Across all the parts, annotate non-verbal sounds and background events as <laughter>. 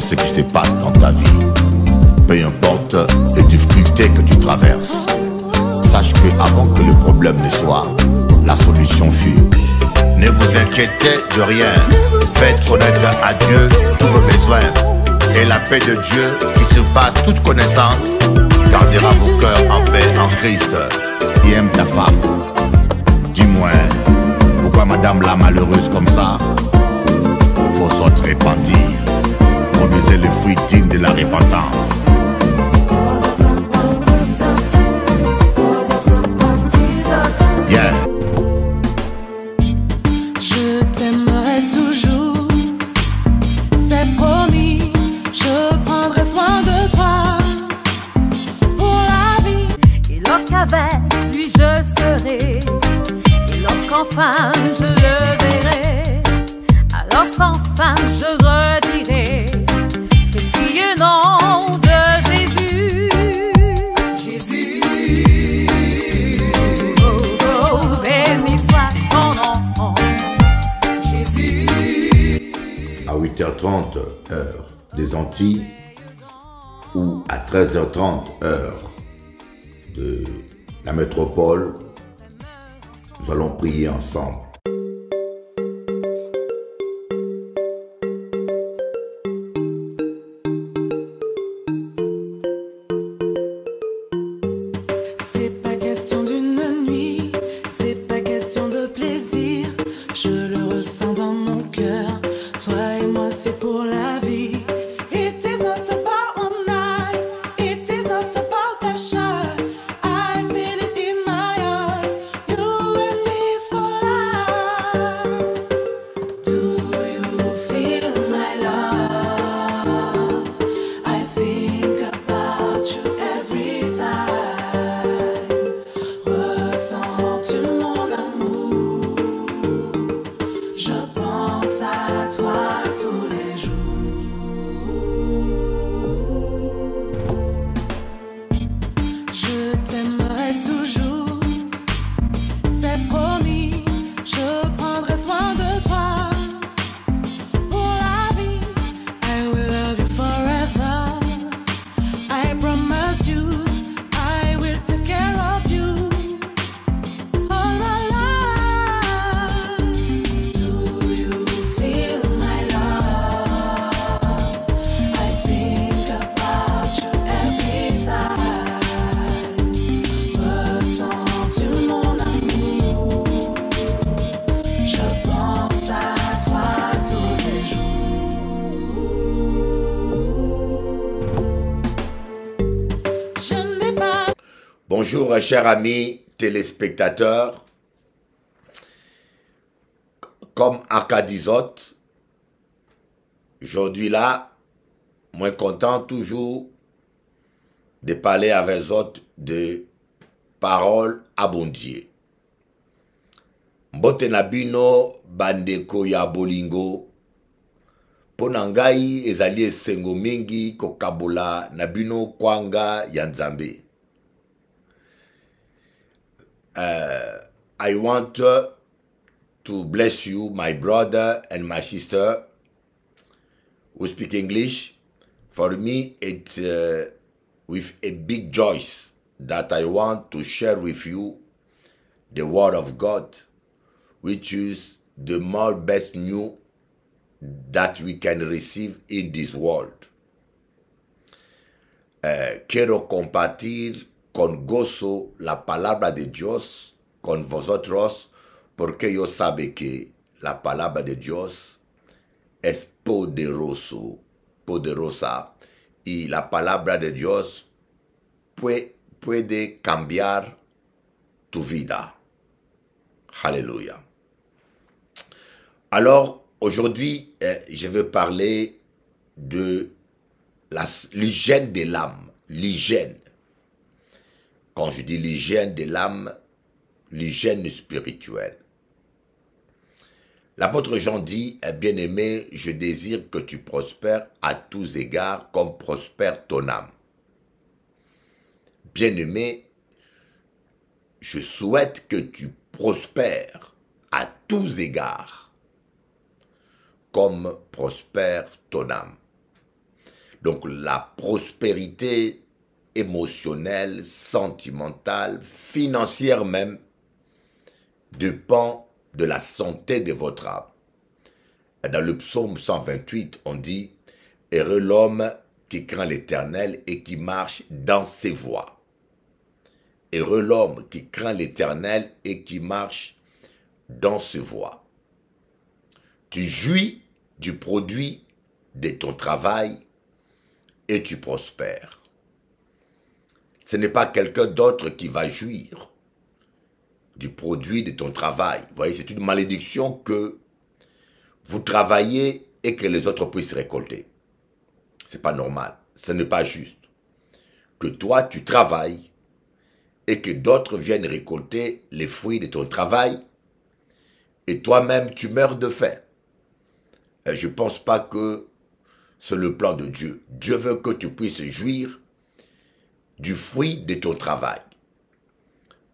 ce qui se passe dans ta vie, peu importe les difficultés que tu traverses, sache que avant que le problème ne soit, la solution fut. Ne vous inquiétez de rien, faites connaître à Dieu tous vos besoins. Et la paix de Dieu, qui surpasse toute connaissance, gardera vos cœurs en paix en Christ. Qui aime ta femme Du moins, pourquoi madame la malheureuse comme ça Faut se répandir improviser les fruits dignes de la repentance. Yeah. 13h30 heure de la métropole, nous allons prier ensemble. cher ami téléspectateur, comme Akadizote aujourd'hui là, moins content toujours de parler avec autres de paroles abondiées. Mbote bino bandeko ya bolingo, Ponangai ezali kokabola nabino kwanga ya uh, I want to bless you, my brother and my sister who speak English. For me, it's uh, with a big joy that I want to share with you the Word of God, which is the more best news that we can receive in this world. Uh, quiero compartir con gozo la palabra de Dios con vosotros, porque yo sabe que la palabra de Dios es poderoso, poderosa. Y la palabra de Dios puede, puede cambiar tu vida. Alléluia. Alors, aujourd'hui, eh, je vais parler de la l'hygiène de l'âme. L'hygiène, quand je dis l'hygiène de l'âme, l'hygiène spirituelle. L'apôtre Jean dit, eh bien-aimé, je désire que tu prospères à tous égards comme prospère ton âme. Bien-aimé, je souhaite que tu prospères à tous égards comme prospère ton âme. Donc la prospérité émotionnelle, sentimentale, financière même, dépend de la santé de votre âme. dans le psaume 128, on dit « Heureux l'homme qui craint l'Éternel et qui marche dans ses voies. » Heureux l'homme qui craint l'Éternel et qui marche dans ses voies. Tu jouis du produit de ton travail et tu prospères. Ce n'est pas quelqu'un d'autre qui va jouir du produit de ton travail. Vous voyez, c'est une malédiction que vous travaillez et que les autres puissent récolter. Ce n'est pas normal. Ce n'est pas juste. Que toi, tu travailles et que d'autres viennent récolter les fruits de ton travail et toi-même, tu meurs de faim. je ne pense pas que c'est le plan de Dieu. Dieu veut que tu puisses jouir du fruit de ton travail.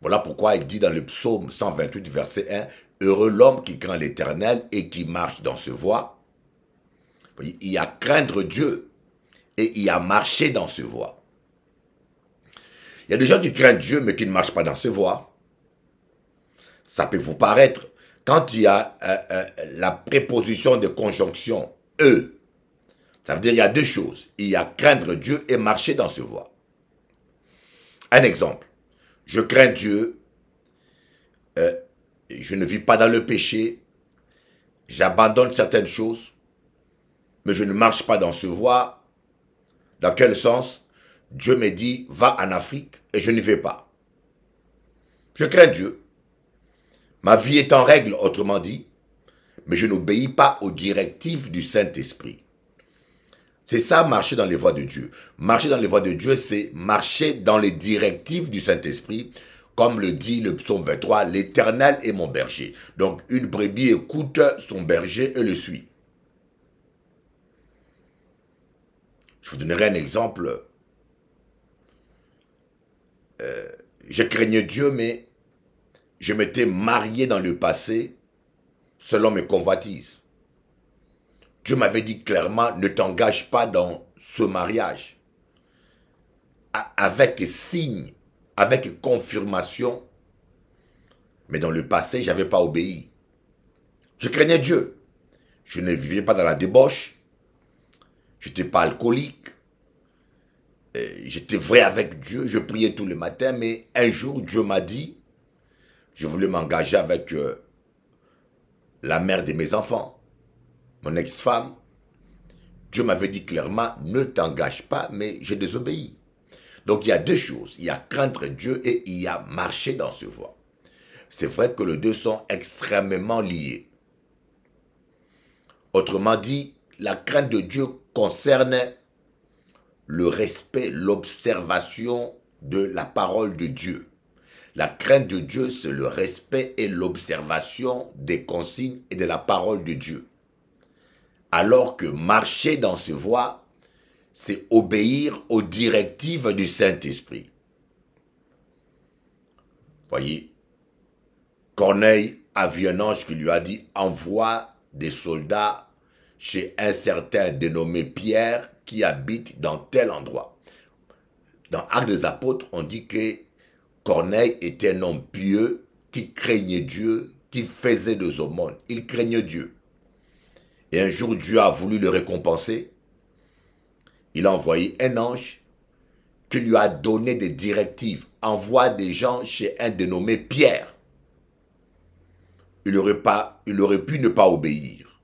Voilà pourquoi il dit dans le psaume 128, verset 1, Heureux l'homme qui craint l'éternel et qui marche dans ce voie. Il y a craindre Dieu et il y a marcher dans ce voie. Il y a des gens qui craignent Dieu mais qui ne marchent pas dans ce voie. Ça peut vous paraître. Quand il y a euh, euh, la préposition de conjonction E, ça veut dire qu'il y a deux choses. Il y a craindre Dieu et marcher dans ce voie. Un exemple. Je crains Dieu. Euh, je ne vis pas dans le péché. J'abandonne certaines choses. Mais je ne marche pas dans ce voie. Dans quel sens Dieu me dit, va en Afrique et je n'y vais pas. Je crains Dieu. Ma vie est en règle, autrement dit, mais je n'obéis pas aux directives du Saint-Esprit. C'est ça, marcher dans les voies de Dieu. Marcher dans les voies de Dieu, c'est marcher dans les directives du Saint-Esprit, comme le dit le psaume 23, l'Éternel est mon berger. Donc une brebis écoute son berger et le suit. Je vous donnerai un exemple. Euh, je craignais Dieu, mais je m'étais marié dans le passé selon mes convoitises. Dieu m'avait dit clairement, ne t'engage pas dans ce mariage. avec signe, avec confirmation. Mais dans le passé, je n'avais pas obéi. Je craignais Dieu. Je ne vivais pas dans la débauche. Je n'étais pas alcoolique. Euh, j'étais vrai avec Dieu. Je priais tous les matins. Mais un jour, Dieu m'a dit, je voulais m'engager avec euh, la mère de mes enfants mon ex-femme, Dieu m'avait dit clairement, ne t'engage pas, mais j'ai désobéi. Donc il y a deux choses, il y a craindre Dieu et il y a marcher dans ce voie. C'est vrai que les deux sont extrêmement liés. Autrement dit, la crainte de Dieu concerne le respect, l'observation de la parole de Dieu. La crainte de Dieu, c'est le respect et l'observation des consignes et de la parole de Dieu alors que marcher dans ce voie, c'est obéir aux directives du Saint-Esprit. Voyez, Corneille a vu un ange qui lui a dit envoie des soldats chez un certain dénommé Pierre qui habite dans tel endroit. Dans Actes des Apôtres, on dit que Corneille était un homme pieux qui craignait Dieu, qui faisait des aumônes. Il craignait Dieu. Et un jour, Dieu a voulu le récompenser. Il a envoyé un ange qui lui a donné des directives. Envoie des gens chez un dénommé Pierre. Il aurait, pas, il aurait pu ne pas obéir.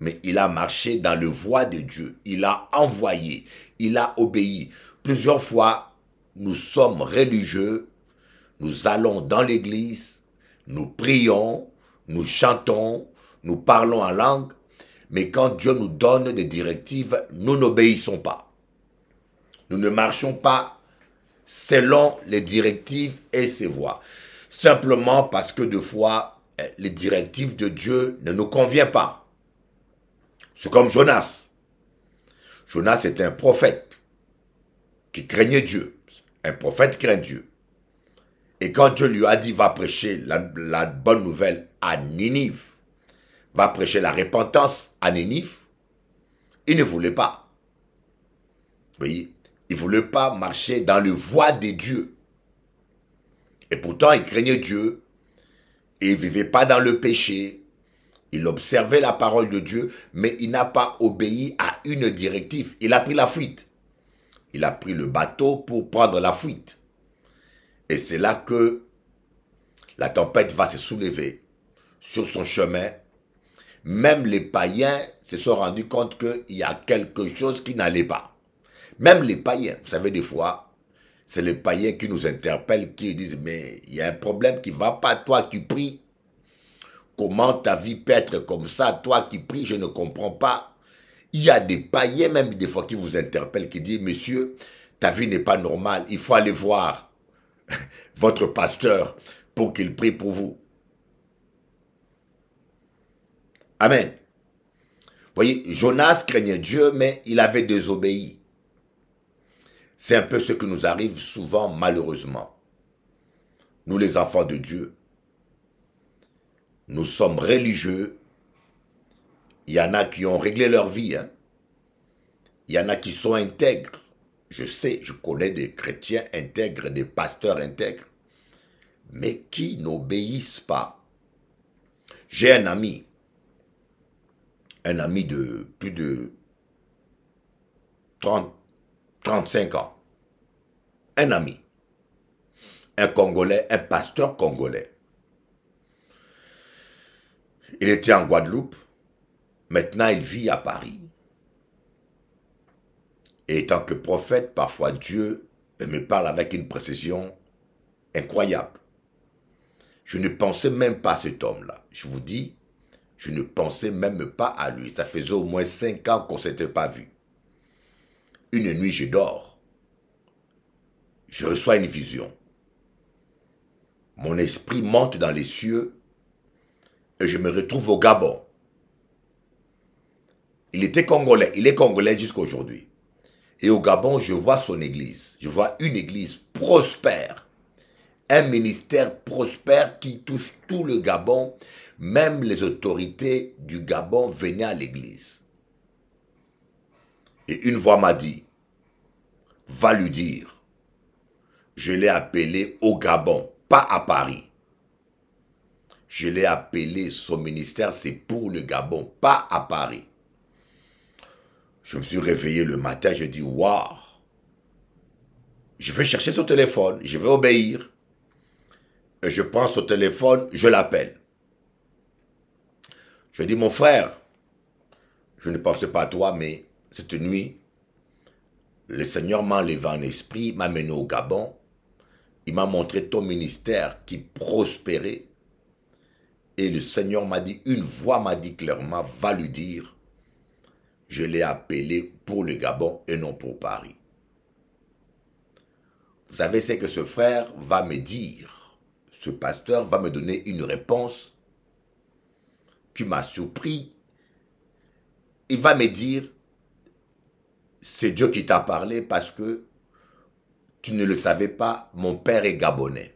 Mais il a marché dans le voie de Dieu. Il a envoyé. Il a obéi. Plusieurs fois, nous sommes religieux. Nous allons dans l'église. Nous prions. Nous chantons. Nous parlons en langue mais quand Dieu nous donne des directives, nous n'obéissons pas. Nous ne marchons pas selon les directives et ses voies. Simplement parce que des fois, eh, les directives de Dieu ne nous conviennent pas. C'est comme Jonas. Jonas est un prophète qui craignait Dieu. Un prophète craint Dieu. Et quand Dieu lui a dit va prêcher la bonne nouvelle à Ninive, va prêcher la repentance à Nénif, il ne voulait pas. Vous voyez, il ne voulait pas marcher dans le voie des dieux. Et pourtant, il craignait Dieu. Et il ne vivait pas dans le péché. Il observait la parole de Dieu, mais il n'a pas obéi à une directive. Il a pris la fuite. Il a pris le bateau pour prendre la fuite. Et c'est là que la tempête va se soulever sur son chemin même les païens se sont rendus compte qu'il y a quelque chose qui n'allait pas. Même les païens, vous savez, des fois, c'est les païens qui nous interpellent, qui disent, mais il y a un problème qui ne va pas, toi qui pries. Comment ta vie peut être comme ça, toi qui pries, je ne comprends pas. Il y a des païens même des fois qui vous interpellent, qui disent, monsieur, ta vie n'est pas normale, il faut aller voir <laughs> votre pasteur pour qu'il prie pour vous. Amen. Voyez, Jonas craignait Dieu, mais il avait désobéi. C'est un peu ce qui nous arrive souvent, malheureusement. Nous, les enfants de Dieu, nous sommes religieux. Il y en a qui ont réglé leur vie. Hein. Il y en a qui sont intègres. Je sais, je connais des chrétiens intègres, des pasteurs intègres, mais qui n'obéissent pas. J'ai un ami, un ami de plus de 30, 35 ans. Un ami. Un Congolais, un pasteur congolais. Il était en Guadeloupe. Maintenant, il vit à Paris. Et tant que prophète, parfois Dieu me parle avec une précision incroyable. Je ne pensais même pas à cet homme-là. Je vous dis, je ne pensais même pas à lui. Ça faisait au moins cinq ans qu'on ne s'était pas vu. Une nuit, je dors. Je reçois une vision. Mon esprit monte dans les cieux et je me retrouve au Gabon. Il était congolais, il est congolais jusqu'à aujourd'hui. Et au Gabon, je vois son église. Je vois une église prospère. Un ministère prospère qui touche tout le Gabon. Même les autorités du Gabon venaient à l'église. Et une voix m'a dit, va lui dire, je l'ai appelé au Gabon, pas à Paris. Je l'ai appelé, son ministère, c'est pour le Gabon, pas à Paris. Je me suis réveillé le matin, je dis waouh, je vais chercher son téléphone, je vais obéir. Et je prends son téléphone, je l'appelle. Je dis, mon frère, je ne pensais pas à toi, mais cette nuit, le Seigneur m'a levé en esprit, m'a mené au Gabon. Il m'a montré ton ministère qui prospérait. Et le Seigneur m'a dit, une voix m'a dit clairement, va lui dire, je l'ai appelé pour le Gabon et non pour Paris. Vous savez, c'est que ce frère va me dire, ce pasteur va me donner une réponse tu m'as surpris. Il va me dire, c'est Dieu qui t'a parlé parce que tu ne le savais pas, mon père est gabonais.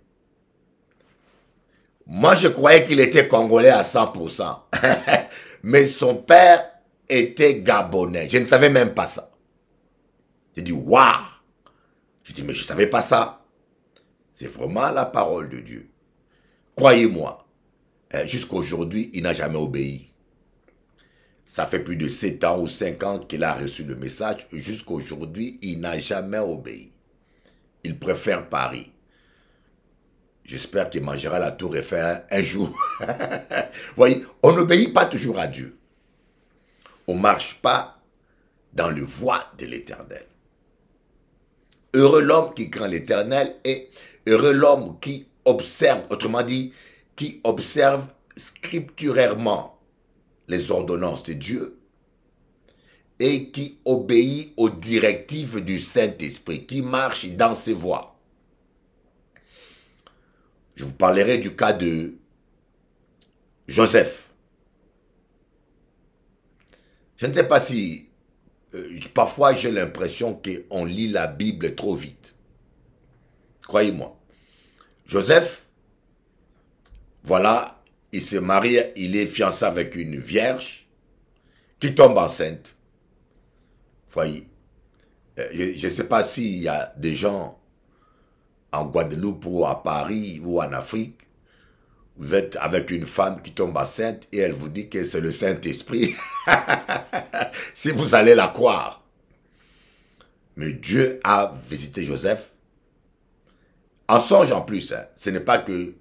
Moi, je croyais qu'il était congolais à 100%. <laughs> Mais son père était gabonais. Je ne savais même pas ça. J'ai dit, waouh Je dis mais je ne savais pas ça. C'est vraiment la parole de Dieu. Croyez-moi, euh, jusqu'aujourd'hui, il n'a jamais obéi. Ça fait plus de 7 ans ou 5 ans qu'il a reçu le message. Jusqu'aujourd'hui, il n'a jamais obéi. Il préfère Paris. J'espère qu'il mangera la tour et faire un jour. Vous <laughs> voyez, on n'obéit pas toujours à Dieu. On ne marche pas dans le voie de l'éternel. Heureux l'homme qui craint l'éternel et heureux l'homme qui observe, autrement dit, qui observe scripturairement les ordonnances de Dieu et qui obéit aux directives du Saint-Esprit, qui marche dans ses voies. Je vous parlerai du cas de Joseph. Je ne sais pas si euh, parfois j'ai l'impression qu'on lit la Bible trop vite. Croyez-moi. Joseph, voilà, il se marie, il est fiancé avec une vierge qui tombe enceinte. Voyez, euh, je ne sais pas s'il y a des gens en Guadeloupe ou à Paris ou en Afrique, vous êtes avec une femme qui tombe enceinte et elle vous dit que c'est le Saint-Esprit. <laughs> si vous allez la croire. Mais Dieu a visité Joseph. En songe en plus, hein, ce n'est pas que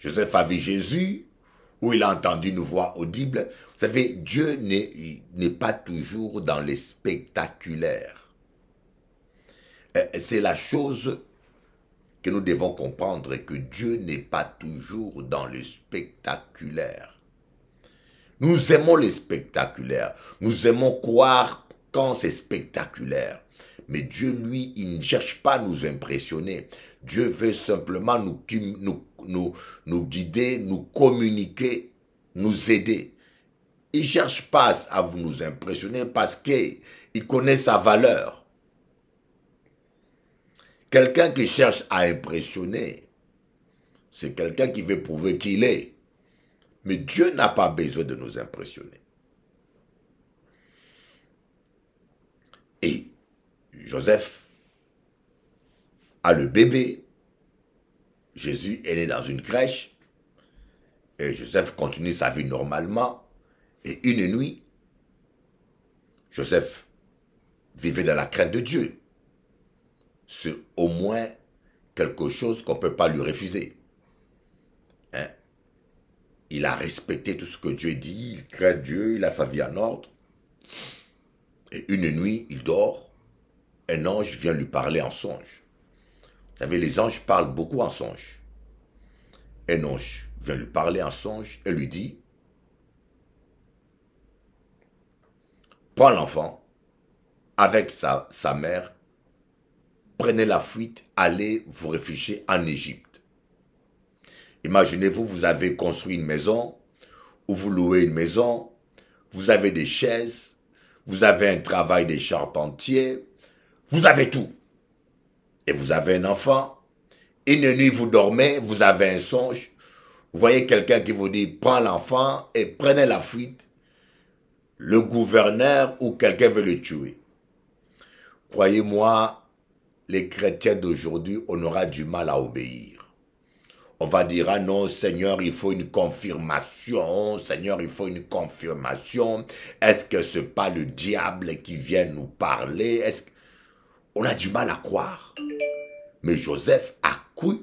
Joseph a vu Jésus, où il a entendu une voix audible. Vous savez, Dieu n'est pas toujours dans les spectaculaires. Euh, c'est la chose que nous devons comprendre, que Dieu n'est pas toujours dans le spectaculaire. Nous aimons les spectaculaires. Nous aimons croire quand c'est spectaculaire. Mais Dieu, lui, il ne cherche pas à nous impressionner. Dieu veut simplement nous, nous nous, nous guider, nous communiquer, nous aider. Il ne cherche pas à vous nous impressionner parce qu'il connaît sa valeur. Quelqu'un qui cherche à impressionner, c'est quelqu'un qui veut prouver qu'il est. Mais Dieu n'a pas besoin de nous impressionner. Et Joseph a le bébé Jésus est né dans une crèche, et Joseph continue sa vie normalement, et une nuit, Joseph vivait dans la crainte de Dieu. C'est au moins quelque chose qu'on ne peut pas lui refuser. Hein? Il a respecté tout ce que Dieu dit, il craint Dieu, il a sa vie en ordre. Et une nuit, il dort, un ange vient lui parler en songe. Vous savez, les anges parlent beaucoup en songe. Un ange vient lui parler en songe et lui dit Prends l'enfant avec sa, sa mère, prenez la fuite, allez vous réfugier en Égypte. Imaginez-vous, vous avez construit une maison, ou vous louez une maison, vous avez des chaises, vous avez un travail de charpentier, vous avez tout vous avez un enfant, une nuit vous dormez, vous avez un songe, vous voyez quelqu'un qui vous dit prends l'enfant et prenez la fuite, le gouverneur ou quelqu'un veut le tuer. Croyez-moi, les chrétiens d'aujourd'hui, on aura du mal à obéir. On va dire, ah non, Seigneur, il faut une confirmation, Seigneur, il faut une confirmation. Est-ce que ce n'est pas le diable qui vient nous parler on a du mal à croire. Mais Joseph a cru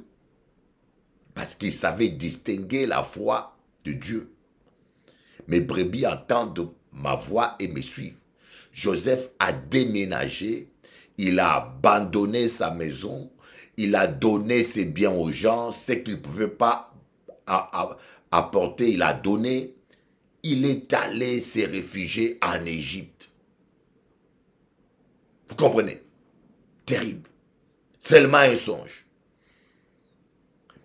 parce qu'il savait distinguer la voix de Dieu. Mes brebis entendent ma voix et me suivent. Joseph a déménagé, il a abandonné sa maison, il a donné ses biens aux gens, ce qu'il ne pouvait pas apporter, il a donné. Il est allé se réfugier en Égypte. Vous comprenez terrible. Seulement un songe.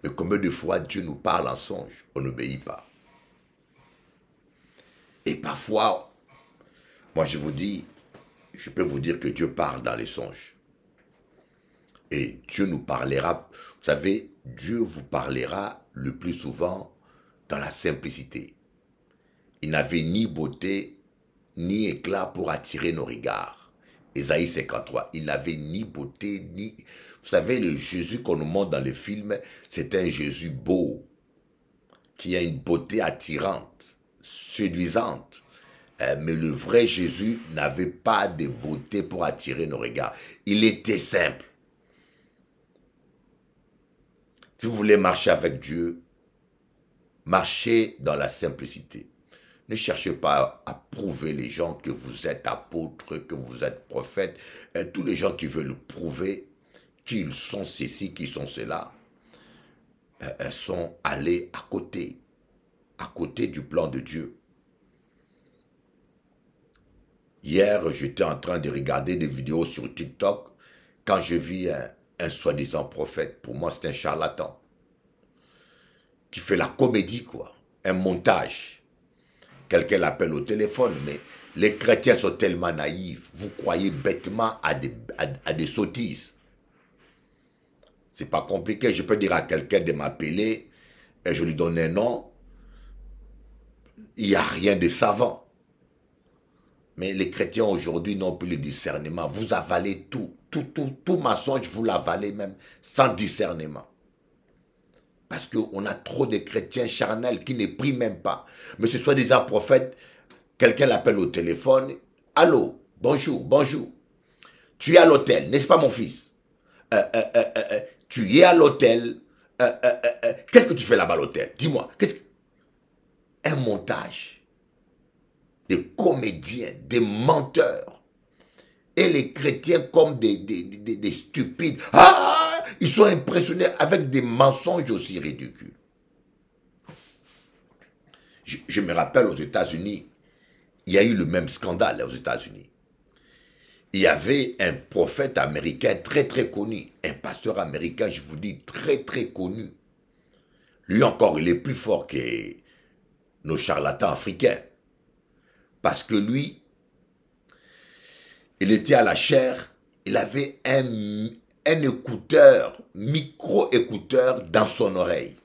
Mais combien de fois Dieu nous parle en songe, on n'obéit pas. Et parfois, moi je vous dis, je peux vous dire que Dieu parle dans les songes. Et Dieu nous parlera, vous savez, Dieu vous parlera le plus souvent dans la simplicité. Il n'avait ni beauté, ni éclat pour attirer nos regards. Esaïe 53, il n'avait ni beauté, ni... Vous savez, le Jésus qu'on nous montre dans les films, c'est un Jésus beau, qui a une beauté attirante, séduisante. Euh, mais le vrai Jésus n'avait pas de beauté pour attirer nos regards. Il était simple. Si vous voulez marcher avec Dieu, marchez dans la simplicité. Ne cherchez pas à prouver les gens que vous êtes apôtre, que vous êtes prophète. tous les gens qui veulent prouver qu'ils sont ceci, qu'ils sont cela, eh, eh, sont allés à côté, à côté du plan de Dieu. Hier, j'étais en train de regarder des vidéos sur TikTok quand je vis un, un soi-disant prophète. Pour moi, c'est un charlatan qui fait la comédie, quoi. Un montage quelqu'un l'appelle au téléphone, mais les chrétiens sont tellement naïfs. Vous croyez bêtement à des, à, Ce des sottises. C'est pas compliqué. Je peux dire à quelqu'un de m'appeler et je lui donne un nom. Il n'y a rien de savant. Mais les chrétiens aujourd'hui n'ont plus le discernement. Vous avalez tout. Tout, tout, tout mensonge, vous l'avalez même sans discernement. Parce qu'on a trop de chrétiens charnels qui ne prient même pas. Mais ce soit des prophètes, quelqu'un l'appelle au téléphone. Allô, bonjour, bonjour. Tu es à l'hôtel, n'est-ce pas mon fils euh, euh, euh, Tu es à l'hôtel. qu'est-ce que tu fais là-bas à l'hôtel Dis-moi, Un montage. Des comédiens, des menteurs. Et les chrétiens comme des, des, des stupides. Ah ils sont impressionnés avec des mensonges aussi ridicules. Je, me rappelle aux États-Unis, il y a eu le même scandale aux États-Unis. Il y avait un prophète américain très très connu, un pasteur américain, je vous dis, très très connu. Lui encore, il est plus fort que nos charlatans africains. Parce que lui, il était à la chair, il avait un, un écouteur, micro-écouteur dans son oreille.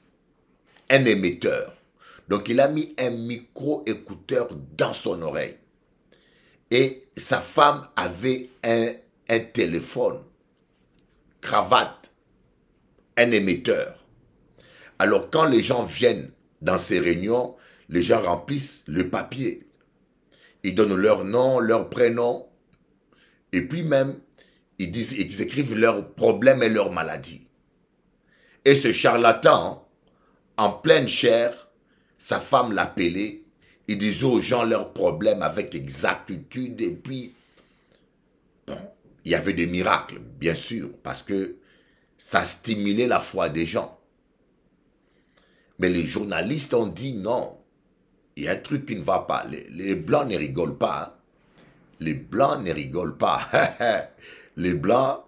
Un émetteur. Donc il a mis un micro-écouteur dans son oreille. Et sa femme avait un, un téléphone, cravate, un émetteur. Alors quand les gens viennent dans ces réunions, les gens remplissent le papier. Ils donnent leur nom, leur prénom. Et puis même, ils écrivent leurs problèmes et leurs maladies. Et ce charlatan, en pleine chair, sa femme l'appelait. Il disait aux gens leurs problèmes avec exactitude. Et puis, il y avait des miracles, bien sûr, parce que ça stimulait la foi des gens. Mais les journalistes ont dit non. Il y a un truc qui ne va pas. Les, Blancs ne rigolent pas. Les Blancs ne rigolent pas. Hein. <laughs> les Blancs,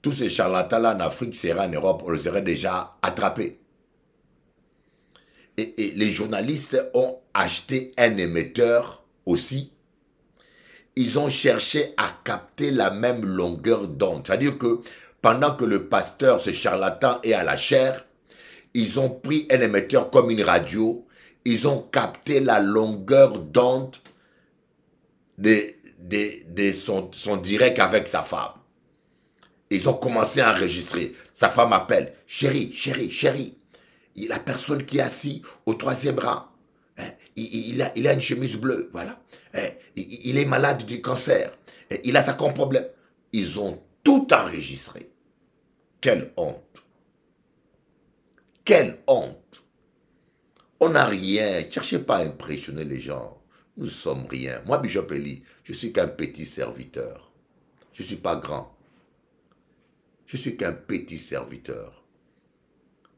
tous ces charlatans-là en Afrique seraient en Europe, on les aurait déjà attrapés. Et, les journalistes ont acheté un émetteur aussi. Ils ont cherché à capter la même longueur d'onde. C'est-à-dire que pendant que le pasteur, ce charlatan, est à la chair, ils ont pris un émetteur comme une radio, ils ont capté la longueur d'onde des des, son, direct avec sa femme. Ils ont commencé à enregistrer. Sa femme appelle, chérie, chérie, chérie. la personne qui est assise au troisième rang, hein, il, a, il, a, une chemise bleue, voilà. Hein, il est malade du cancer. Hein, il a ça problème. Ils ont tout enregistré. Quelle honte. Quelle honte. On n'a rien. Cherchez pas à impressionner les gens. Nous ne sommes rien. Moi, Bishop je suis qu'un petit serviteur. Je ne suis pas grand. Je suis qu'un petit serviteur.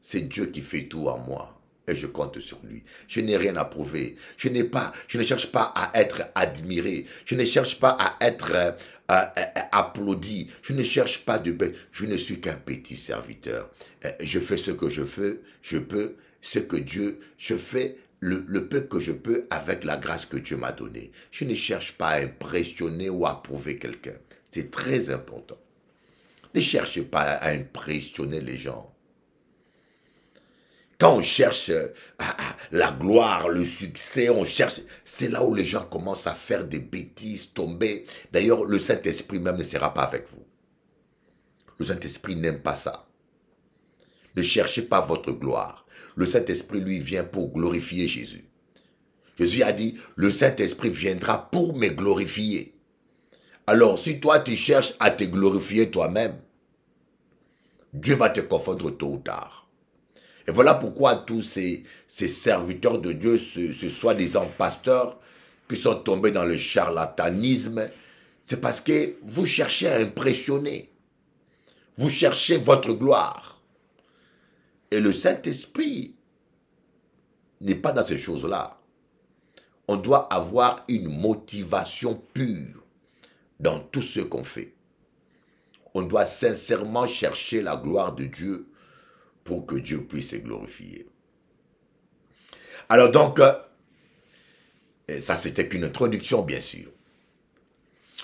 C'est Dieu qui fait tout en moi et je compte sur lui. Je n'ai rien à prouver. Je n'ai pas, je ne cherche pas à être admiré. Je ne cherche pas à être euh, applaudi. Je ne cherche pas de Je ne suis qu'un petit serviteur. Euh, je fais ce que je veux, je peux. Ce que Dieu, je fais le, peu que je peux avec la grâce que Dieu m'a donnée. Je ne cherche pas à impressionner ou à prouver quelqu'un. C'est très important. Ne cherchez pas à impressionner les gens. Quand on cherche euh, la gloire, le succès, on cherche, c'est là où les gens commencent à faire des bêtises, tomber. D'ailleurs, le Saint-Esprit même ne sera pas avec vous. Le Saint-Esprit n'aime pas ça. Ne cherchez pas votre gloire le Saint-Esprit, lui, vient pour glorifier Jésus. Jésus a dit, le Saint-Esprit viendra pour me glorifier. Alors, si toi, tu cherches à te glorifier toi-même, Dieu va te confondre tôt ou tard. Et voilà pourquoi tous ces, serviteurs de Dieu, ce, ce des empasteurs pasteurs, qui sont tombés dans le charlatanisme, c'est parce que vous cherchez à impressionner. Vous cherchez votre gloire. Et le Saint-Esprit n'est pas dans ces choses-là. On doit avoir une motivation pure dans tout ce qu'on fait. On doit sincèrement chercher la gloire de Dieu pour que Dieu puisse se glorifier. Alors donc, euh, ça c'était qu'une introduction bien sûr.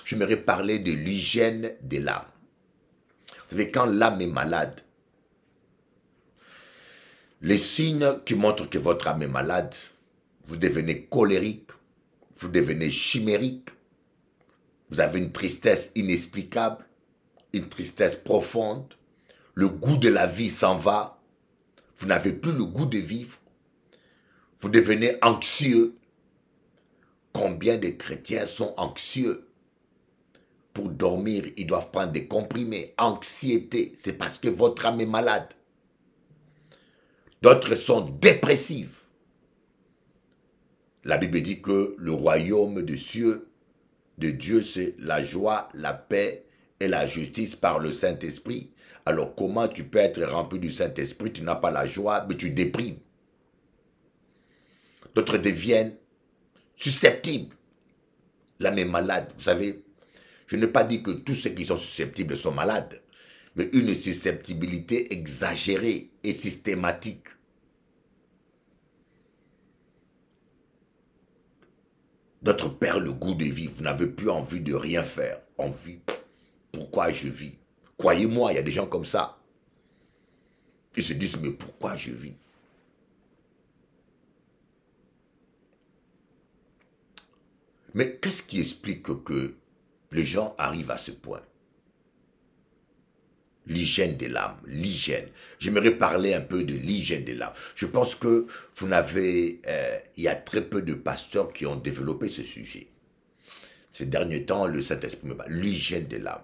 Je J'aimerais parler de l'hygiène de l'âme. Vous savez, quand l'âme est malade, les signes qui montrent que votre âme est malade, vous devenez colérique, vous devenez chimérique, vous avez une tristesse inexplicable, une tristesse profonde, le goût de la vie s'en va, vous n'avez plus le goût de vivre, vous devenez anxieux. Combien de chrétiens sont anxieux Pour dormir, ils doivent prendre des comprimés. Anxiété, c'est parce que votre âme est malade d'autres sont dépressifs. La Bible dit que le royaume de cieux de Dieu c'est la joie, la paix et la justice par le Saint-Esprit. Alors comment tu peux être rempli du Saint-Esprit Tu n'as pas la joie, mais tu déprimes. D'autres deviennent susceptibles. L'âme est malade. Vous savez, je n'ai pas dit que tous ceux qui sont susceptibles sont malades mais une susceptibilité exagérée et systématique. D'autres perdent le goût de vivre. Vous n'avez plus envie de rien faire. Envie. Pourquoi je vis Croyez-moi, il y a des gens comme ça. Ils se disent, mais pourquoi je vis Mais qu'est-ce qui explique que les gens arrivent à ce point L'hygiène de l'âme, l'hygiène. J'aimerais parler un peu de l'hygiène de l'âme. Je pense que vous n'avez, euh, il y a très peu de pasteurs qui ont développé ce sujet. Ces derniers temps, le Saint-Esprit me parle. L'hygiène de l'âme.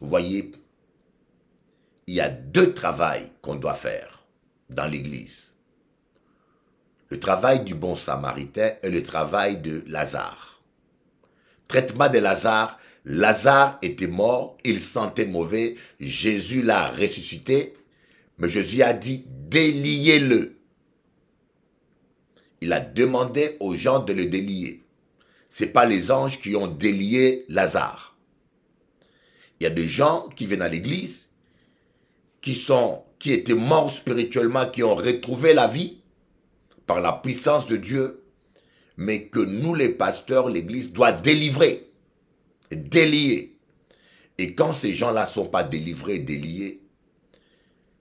Vous voyez, il y a deux travails qu'on doit faire dans l'Église. Le travail du bon samaritain et le travail de Lazare. Traitement de Lazare, Lazare était mort, il sentait mauvais, Jésus l'a ressuscité, mais Jésus a dit, déliez-le. Il a demandé aux gens de le délier. Ce pas les anges qui ont délié Lazare. Il y a des gens qui viennent à l'église, qui, sont, qui étaient morts spirituellement, qui ont retrouvé la vie par la puissance de Dieu, mais que nous, les pasteurs, l'église doit délivrer déliés. Et quand ces gens-là ne sont pas délivrés, déliés,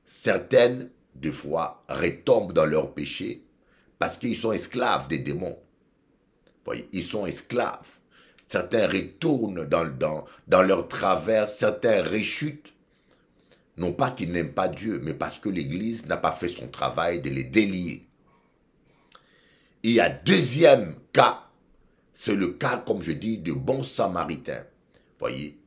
certaines, des fois, retombent dans leur péché parce qu'ils sont esclaves des démons. Voyez, ils sont esclaves. Certains retournent dans, dans, dans leur travers, certains réchutent. Non pas qu'ils n'aiment pas Dieu, mais parce que l'Église n'a pas fait son travail de les délier. Il y a deuxième cas c'est le cas, comme je dis, de bon samaritain. Voyez,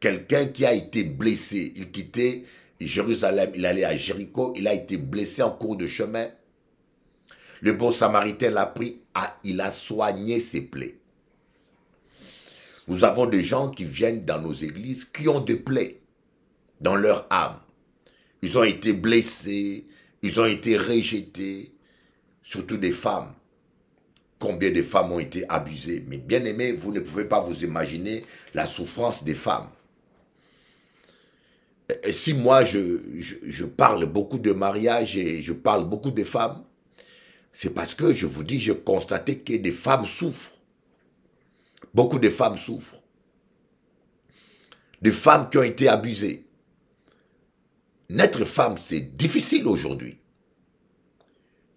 quelqu'un qui a été blessé, il quittait Jérusalem, il allait à Jéricho, il a été blessé en cours de chemin. Le bon samaritain l'a pris, il a soigné ses plaies. Nous avons des gens qui viennent dans nos églises qui ont des plaies dans leur âme. Ils ont été blessés, ils ont été rejetés, surtout des femmes combien de femmes ont été abusées. Mais bien aimé, vous ne pouvez pas vous imaginer la souffrance des femmes. si moi, je, parle beaucoup de mariage et je parle beaucoup de femmes, c'est parce que je vous dis, je constatais que des femmes souffrent. Beaucoup de femmes souffrent. Des femmes qui ont été abusées. Naître femme, c'est difficile aujourd'hui.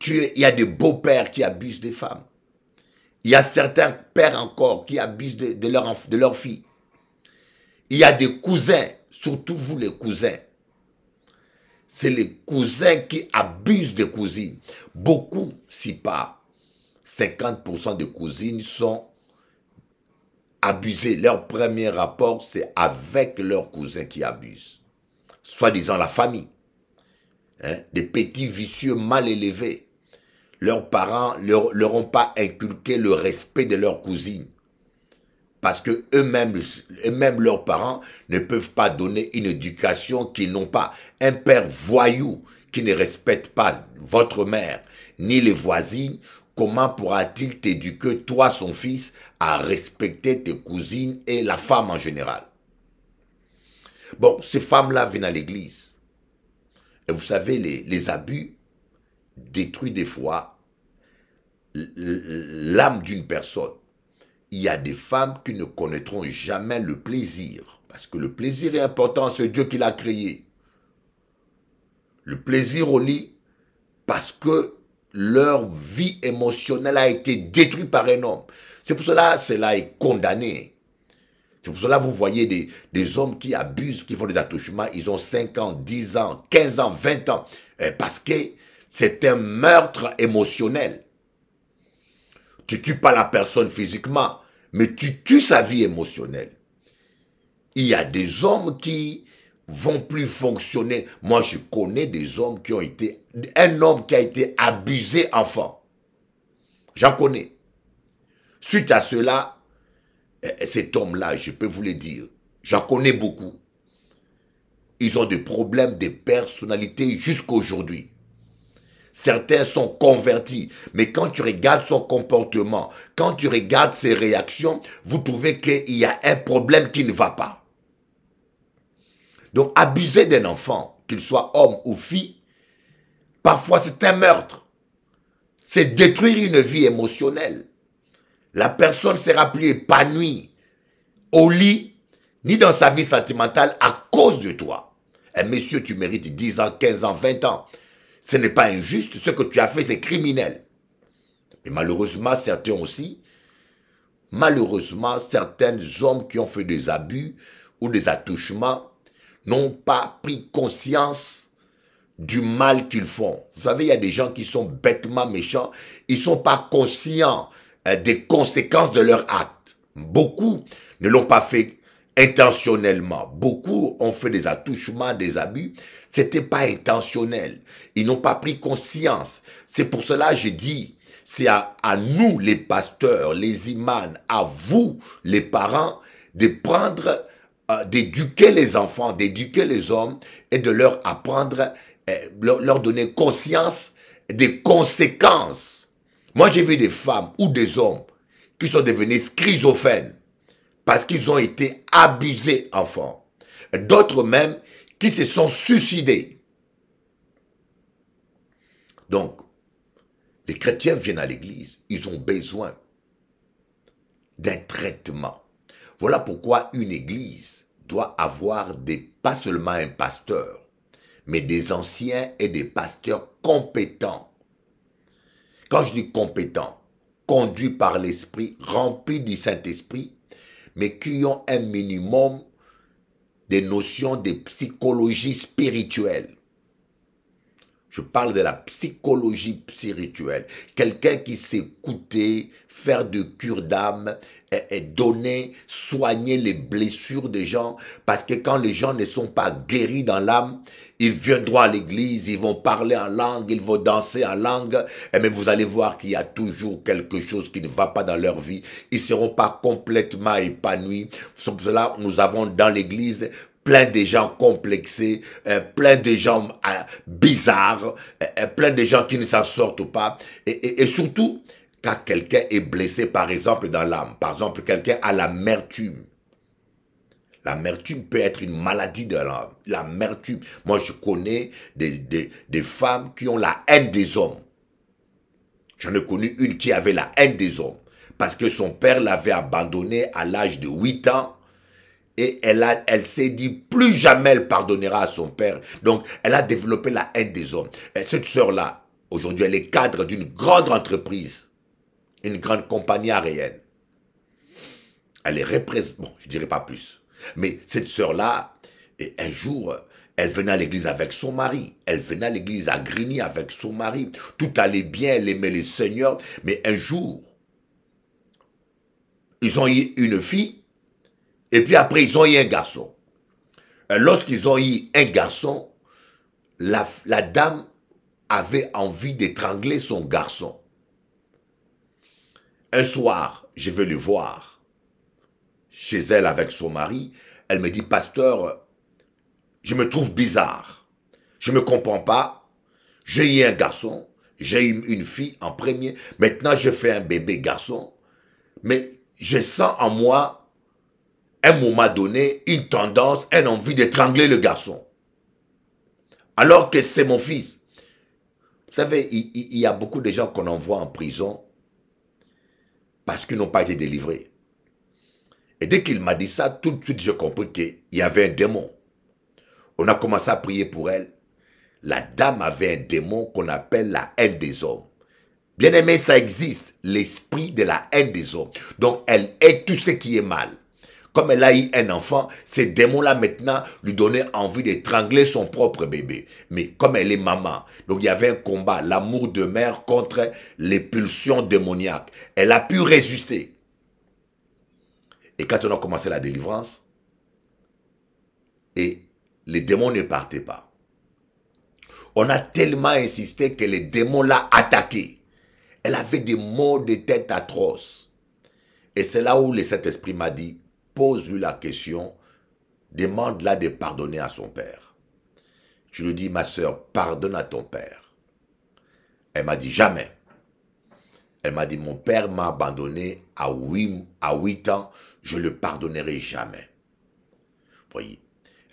Il y a des beaux-pères qui abusent des femmes. Il y a certains pères encore qui abusent de, leurs leur, de fille. Il y a des cousins, surtout vous les cousins. C'est les cousins qui abusent des cousines. Beaucoup, si pas 50% des cousines sont abusées. Leur premier rapport, c'est avec leurs cousins qui abusent. Soit disant la famille. Hein, des petits vicieux mal élevés leurs parents leur, leur ont pas inculqué le respect de leurs cousines. Parce que eux-mêmes, eux-mêmes, leurs parents ne peuvent pas donner une éducation qu'ils n'ont pas. Un père voyou qui ne respecte pas votre mère, ni les voisines, comment pourra-t-il t'éduquer, toi, son fils, à respecter tes cousines et la femme en général? Bon, ces femmes-là viennent à l'église. Et vous savez, les, les abus, détruit des fois l'âme d'une personne. Il y a des femmes qui ne connaîtront jamais le plaisir, parce que le plaisir est important, c'est Dieu qui l'a créé. Le plaisir au lit, parce que leur vie émotionnelle a été détruite par un homme. C'est pour cela cela est condamné. C'est pour cela vous voyez des, des, hommes qui abusent, qui font des attouchements, ils ont 5 ans, 10 ans, 15 ans, 20 ans, eh, parce que c'est un meurtre émotionnel. Tu tues pas la personne physiquement, mais tu tues sa vie émotionnelle. Il y a des hommes qui vont plus fonctionner. Moi, je connais des hommes qui ont été... Un homme qui a été abusé enfant. J'en connais. Suite à cela, eh, eh, cet homme-là, je peux vous le dire, j'en connais beaucoup. Ils ont des problèmes de personnalité jusqu'aujourd'hui. Certains sont convertis, mais quand tu regardes son comportement, quand tu regardes ses réactions, vous trouvez qu'il y a un problème qui ne va pas. Donc abuser d'un enfant, qu'il soit homme ou fille, parfois c'est un meurtre. C'est détruire une vie émotionnelle. La personne sera plus épanouie au lit, ni dans sa vie sentimentale à cause de toi. Un eh, monsieur, tu mérites 10 ans, 15 ans, 20 ans ce n'est pas injuste, ce que tu as fait, c'est criminel. Et malheureusement, certains aussi, malheureusement, certains hommes qui ont fait des abus ou des attouchements n'ont pas pris conscience du mal qu'ils font. Vous savez, il y a des gens qui sont bêtement méchants, ils ne sont pas conscients euh, des conséquences de leur acte. Beaucoup ne l'ont pas fait intentionnellement. Beaucoup ont fait des attouchements, des abus, c'était pas intentionnel. Ils n'ont pas pris conscience. C'est pour cela que j'ai dit, c'est à, nous les pasteurs, les imams, à vous les parents, de prendre, euh, d'éduquer les enfants, d'éduquer les hommes et de leur apprendre, euh, leur, donner conscience des conséquences. Moi, j'ai vu des femmes ou des hommes qui sont devenus schizophrènes parce qu'ils ont été abusés enfants. D'autres même qui se sont suicidés. Donc, les chrétiens viennent à l'église, ils ont besoin d'un traitement. Voilà pourquoi une église doit avoir des, pas seulement un pasteur, mais des anciens et des pasteurs compétents. Quand je dis compétents, conduits par l'Esprit, remplis du Saint-Esprit, mais qui ont un minimum des notions de psychologie spirituelle. Je parle de la psychologie spirituelle. Quelqu'un qui sait coûter faire de cure d'âme, et, donner, soigner les blessures des gens. Parce que quand les gens ne sont pas guéris dans l'âme, ils viendront à l'église, ils vont parler en langue, ils vont danser en langue, mais vous allez voir qu'il y a toujours quelque chose qui ne va pas dans leur vie. Ils seront pas complètement épanouis. Pour cela, nous avons dans l'église plein de gens complexés, euh, plein de gens euh, bizarres, euh, plein de gens qui ne s'en sortent pas. Et, et surtout, quand quelqu'un est blessé, par exemple, dans l'âme, par exemple, quelqu'un a l'amertume, L'amertume peut être une maladie de la L'amertume. Moi, je connais des, femmes qui ont la haine des hommes. J'en ai connu une qui avait la haine des hommes parce que son père l'avait abandonnée à l'âge de 8 ans et elle, elle s'est dit plus jamais elle pardonnera à son père. Donc elle a développé la haine des hommes. Et cette sœur-là, aujourd'hui, elle est cadre d'une grande entreprise, une grande compagnie aérienne. Elle est représentée, bon, je dirais pas plus. Mais cette sœur-là, un jour, elle venait à l'église avec son mari. Elle venait à l'église à Grigny avec son mari. Tout allait bien, elle aimait le Seigneur. Mais un jour, ils ont eu une fille. Et puis après, ils ont eu un garçon. Lorsqu'ils ont eu un garçon, la, la dame avait envie d'étrangler son garçon. Un soir, je vais le voir chez elle avec son mari, elle me dit, pasteur, je me trouve bizarre. Je ne me comprends pas. J'ai eu un garçon, j'ai eu une fille en premier. Maintenant, je fais un bébé garçon. Mais je sens en moi, un moment donné, une tendance, une envie d'étrangler le garçon. Alors que c'est mon fils. Vous savez, il, il y a beaucoup de gens qu'on envoie en prison parce qu'ils n'ont pas été délivrés. Et dès qu'il m'a dit ça, tout de suite, j'ai compris qu'il y avait un démon. On a commencé à prier pour elle. La dame avait un démon qu'on appelle la haine des hommes. Bien aimé, ça existe, l'esprit de la haine des hommes. Donc, elle est tout ce qui est mal. Comme elle a eu un enfant, ces démons-là maintenant lui donnaient envie d'étrangler son propre bébé. Mais comme elle est maman, donc il y avait un combat, l'amour de mère contre les pulsions démoniaques. Elle a pu résister. Et quand on a commencé la délivrance, et les démons ne partaient pas. On a tellement insisté que les démons l'ont attaquée. Elle avait des maux de tête atroces. Et c'est là où le Saint-Esprit m'a dit, pose-lui la question, demande-la de pardonner à son père. Je lui dis, ma soeur, pardonne à ton père. Elle m'a dit, jamais. Elle m'a dit, mon père m'a abandonné à 8, à ans, je le pardonnerai jamais. Voyez.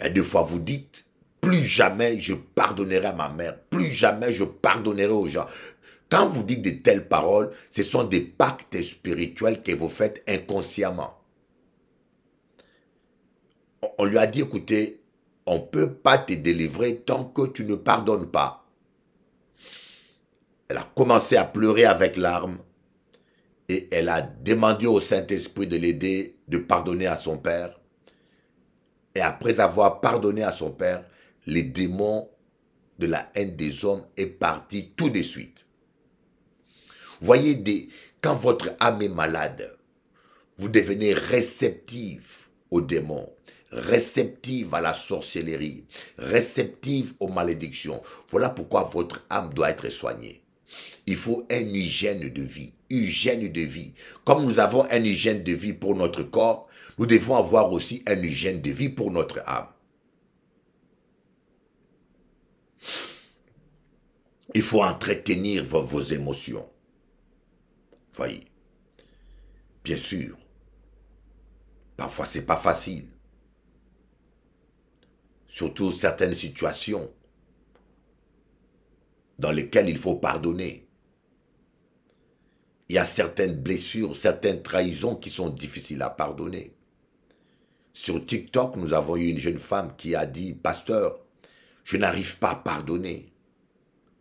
Et deux fois, vous dites, plus jamais je pardonnerai à ma mère, plus jamais je pardonnerai aux gens. Quand vous dites de telles paroles, ce sont des pactes spirituels que vous faites inconsciemment. On lui a dit, écoutez, on ne peut pas te délivrer tant que tu ne pardonnes pas elle a commencé à pleurer avec larmes et elle a demandé au Saint-Esprit de l'aider, de pardonner à son père. Et après avoir pardonné à son père, les démons de la haine des hommes est partis tout de suite. Voyez, quand votre âme est malade, vous devenez réceptive aux démons, réceptive à la sorcellerie, réceptive aux malédictions. Voilà pourquoi votre âme doit être soignée. Il faut un hygiène de vie, hygiène de vie. Comme nous avons un hygiène de vie pour notre corps, nous devons avoir aussi un hygiène de vie pour notre âme. Il faut entretenir vos, vos émotions. Voyez. Bien sûr. Parfois, c'est pas facile. Surtout certaines situations dans lesquelles il faut pardonner. Il y a certaines blessures, certaines trahisons qui sont difficiles à pardonner. Sur TikTok, nous avons eu une jeune femme qui a dit, pasteur, je n'arrive pas à pardonner.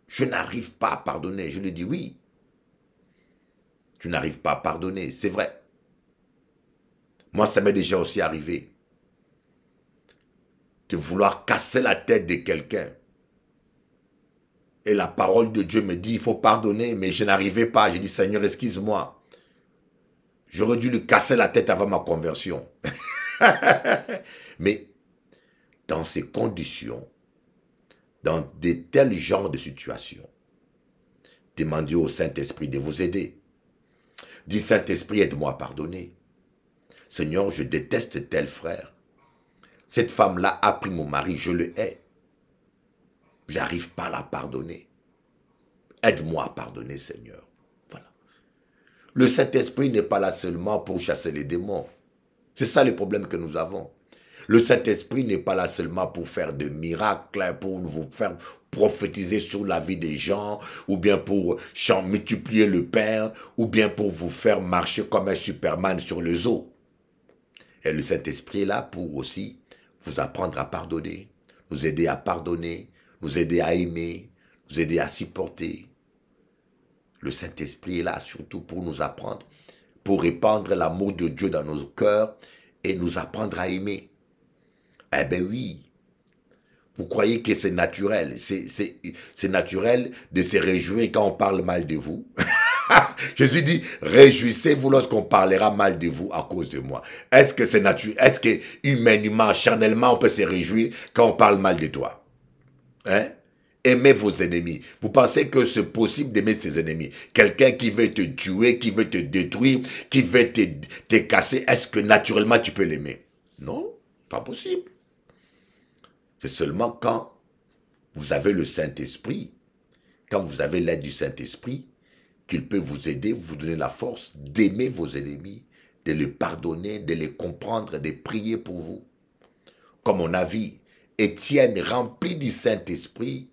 Je n'arrive pas à pardonner. Je lui dis oui. Tu n'arrives pas à pardonner, c'est vrai. Moi, ça m'est déjà aussi arrivé de vouloir casser la tête de quelqu'un et la parole de Dieu me dit, il faut pardonner, mais je n'arrivais pas. J'ai dit, Seigneur, excuse-moi. J'aurais dû lui casser la tête avant ma conversion. <laughs> mais dans ces conditions, dans de tels genres de situations, demandez au Saint-Esprit de vous aider. Dis Saint-Esprit, aide-moi à pardonner. Seigneur, je déteste tel frère. Cette femme-là a pris mon mari, je le hais. J'arrive pas à la pardonner. Aide-moi à pardonner, Seigneur. Voilà. Le Saint-Esprit n'est pas là seulement pour chasser les démons. C'est ça le problème que nous avons. Le Saint-Esprit n'est pas là seulement pour faire des miracles, pour vous faire prophétiser sur la vie des gens, ou bien pour multiplier le Père, ou bien pour vous faire marcher comme un Superman sur les eaux. Et le Saint-Esprit est là pour aussi vous apprendre à pardonner, nous aider à pardonner, nous aider à aimer, nous aider à supporter. Le Saint-Esprit est là surtout pour nous apprendre, pour répandre l'amour de Dieu dans nos cœurs et nous apprendre à aimer. Eh bien oui, vous croyez que c'est naturel. C'est naturel de se réjouir quand on parle mal de vous. <laughs> Jésus dit, réjouissez-vous lorsqu'on parlera mal de vous à cause de moi. Est-ce que c'est naturel Est-ce que humainement, charnellement, on peut se réjouir quand on parle mal de toi Hein? Aimez vos ennemis. Vous pensez que c'est possible d'aimer ses ennemis. Quelqu'un qui veut te tuer, qui veut te détruire, qui veut te, te casser, est-ce que naturellement tu peux l'aimer Non, pas possible. C'est seulement quand vous avez le Saint-Esprit, quand vous avez l'aide du Saint-Esprit, qu'il peut vous aider, vous donner la force d'aimer vos ennemis, de les pardonner, de les comprendre, de prier pour vous. Comme on a vu Étienne, rempli du Saint-Esprit,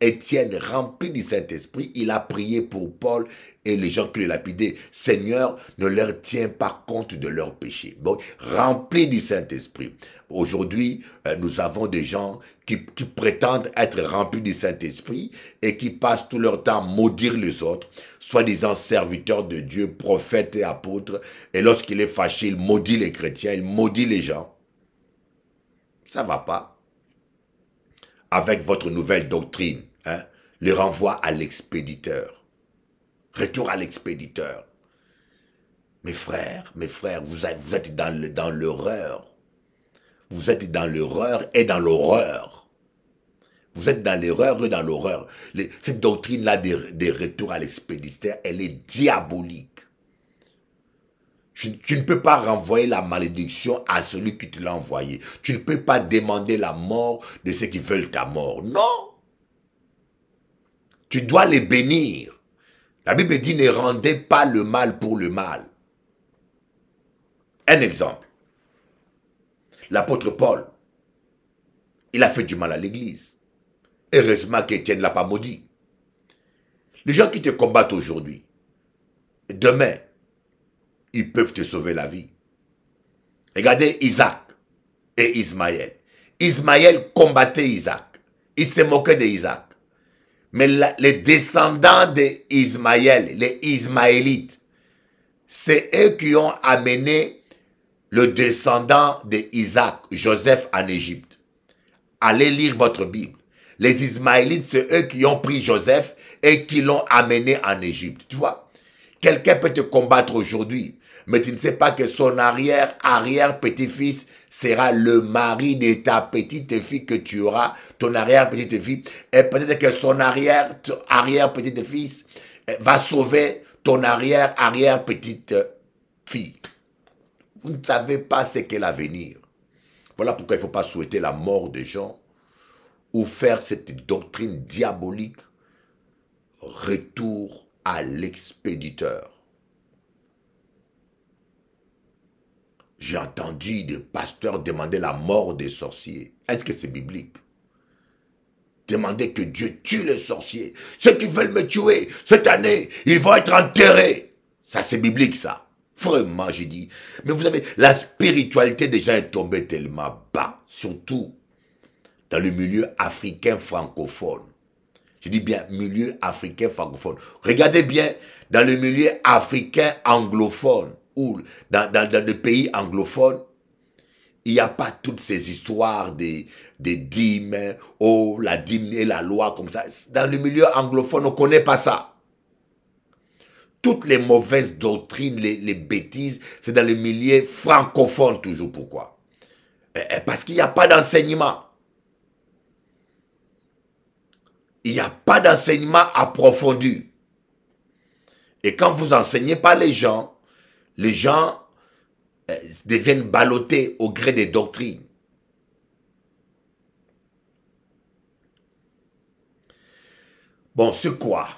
Étienne, rempli du Saint-Esprit, il a prié pour Paul et les gens qui le lapidaient. Seigneur, ne leur tient pas compte de leur péché. Bon, rempli du Saint-Esprit. Aujourd'hui, euh, nous avons des gens qui, prétendent être remplis du Saint-Esprit et qui passent tout leur temps à maudire les autres, soi-disant serviteurs de Dieu, prophètes et apôtres. Et lorsqu'il est fâché, il maudit les chrétiens, il maudit les gens. Ça va pas avec votre nouvelle doctrine, hein, les renvoie à l'expéditeur. Retour à l'expéditeur. Mes frères, mes frères, vous êtes, vous dans l'horreur. Vous êtes dans l'horreur et dans l'horreur. Vous êtes dans l'erreur et dans l'horreur. Cette doctrine-là des, des retours à l'expéditeur, elle est diabolique. Tu, ne peux pas renvoyer la malédiction à celui qui te l'a envoyé. Tu ne peux pas demander la mort de ceux qui veulent ta mort. Non. Tu dois les bénir. La Bible dit ne rendez pas le mal pour le mal. Un exemple. L'apôtre Paul, il a fait du mal à l'Église. Heureusement qu'Étienne ne l'a pas maudit. Les gens qui te combattent aujourd'hui, demain, ils peuvent te sauver la vie. Regardez Isaac et Ismaël. Ismaël combattait Isaac. Il se moquait d'Isaac. Mais les descendants d'Ismaël, les Ismaélites, c'est eux qui ont amené le descendant d'Isaac, Joseph, en Égypte. Allez lire votre Bible. Les Ismaélites, c'est eux qui ont pris Joseph et qui l'ont amené en Égypte. Tu vois, quelqu'un peut te combattre aujourd'hui, mais tu ne sais pas que son arrière-arrière-petit-fils sera le mari de ta petite fille que tu auras, ton arrière-petite fille. Et peut-être que son arrière arrière petit fils eh, va sauver ton arrière-arrière-petite fille. Vous ne savez pas ce qu'est l'avenir. Voilà pourquoi il ne faut pas souhaiter la mort des gens ou faire cette doctrine diabolique. Retour à l'expéditeur. J'ai entendu des pasteurs demander la mort des sorciers. Est-ce que c'est biblique Demander que Dieu tue les sorciers. Ceux qui veulent me tuer, cette année, ils vont être enterrés. Ça, c'est biblique, ça. Vraiment, j'ai dit. Mais vous savez, la spiritualité des gens est tombée tellement bas, surtout dans le milieu africain francophone. Je dis bien milieu africain francophone. Regardez bien dans le milieu africain anglophone dans, dans, le pays anglophone, il n'y a pas toutes ces histoires des, des dîmes, oh, la dîme et la loi comme ça. Dans le milieu anglophone, on ne connaît pas ça. Toutes les mauvaises doctrines, les, bêtises, c'est dans le milieu francophone toujours. Pourquoi eh, eh, Parce qu'il n'y a pas d'enseignement. Il n'y a pas d'enseignement approfondi. Et quand vous enseignez pas les gens, les gens euh, deviennent ballottés au gré des doctrines. Bon, c'est quoi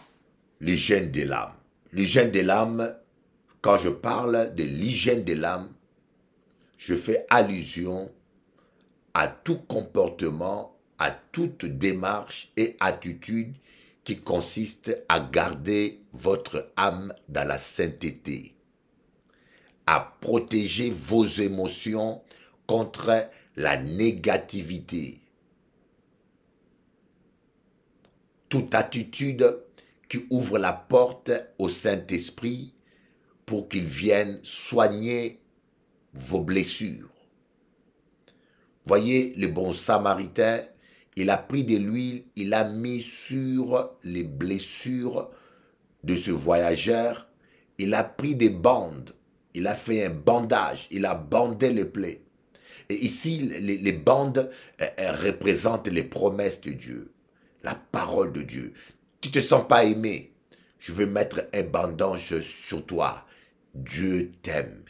l'hygiène de l'âme L'hygiène de l'âme, quand je parle de l'hygiène de l'âme, je fais allusion à tout comportement, à toute démarche et attitude qui consiste à garder votre âme dans la sainteté à protéger vos émotions contre la négativité. Toute attitude qui ouvre la porte au Saint-Esprit pour qu'il vienne soigner vos blessures. Voyez, le bon samaritain, il a pris de l'huile, il a mis sur les blessures de ce voyageur, il a pris des bandes il a fait un bandage, il a bandé les plaies. Et ici, les, bandes euh, euh, représentent les promesses de Dieu, la parole de Dieu. Tu te sens pas aimé, je veux mettre un bandage sur toi. Dieu t'aime.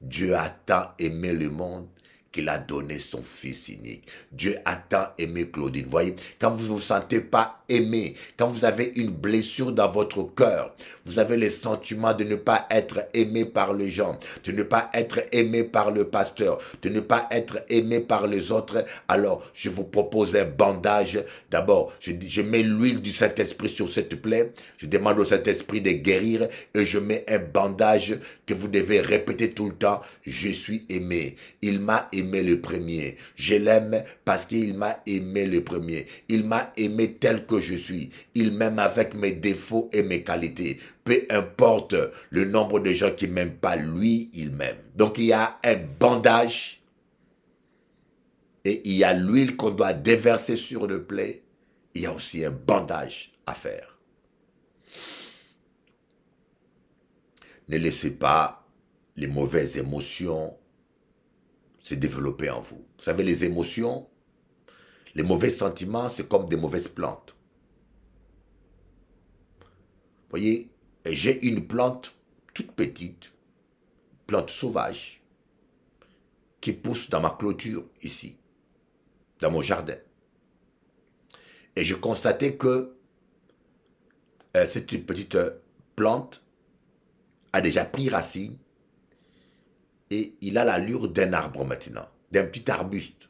Dieu a tant aimé le monde qu'il a donné son fils unique. Dieu a tant aimé Claudine. Voyez, quand vous ne vous sentez pas aimé, quand vous avez une blessure dans votre cœur, vous avez le sentiment de ne pas être aimé par les gens, de ne pas être aimé par le pasteur, de ne pas être aimé par les autres, alors je vous propose un bandage. D'abord, je mets l'huile du Saint-Esprit sur cette plaie, je demande au Saint-Esprit de guérir et je mets un bandage que vous devez répéter tout le temps. Je suis aimé. Il m'a aimé le premier. Je l'aime parce qu'il m'a aimé le premier. Il m'a aimé tel que je suis. Il m'aime avec mes défauts et mes qualités. Peu importe le nombre de gens qui m'aiment pas, lui, il m'aime. Donc il y a un bandage et il y a l'huile qu'on doit déverser sur le plaie. Il y a aussi un bandage à faire. Ne laissez pas les mauvaises émotions s'est développé en vous. Vous savez, les émotions, les mauvais sentiments, c'est comme des mauvaises plantes. Vous voyez, j'ai une plante toute petite, plante sauvage, qui pousse dans ma clôture ici, dans mon jardin. Et je constatais que euh, cette petite euh, plante a déjà pris racine et il a l'allure d'un arbre maintenant, d'un petit arbuste.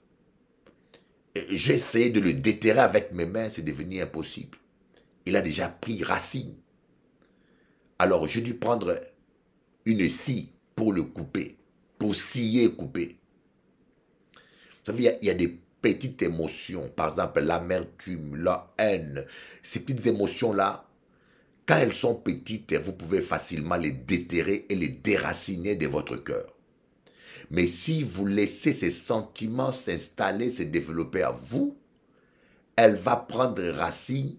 J'ai essayé de le déterrer avec mes mains, c'est devenu impossible. Il a déjà pris racine. Alors j'ai dû prendre une scie pour le couper, pour scier couper. Vous savez, il y, a, il y a des petites émotions, par exemple l'amertume, la haine, ces petites émotions-là, quand elles sont petites, vous pouvez facilement les déterrer et les déraciner de votre cœur. Mais si vous laissez ces sentiments s'installer, se développer à vous, elle va prendre racine.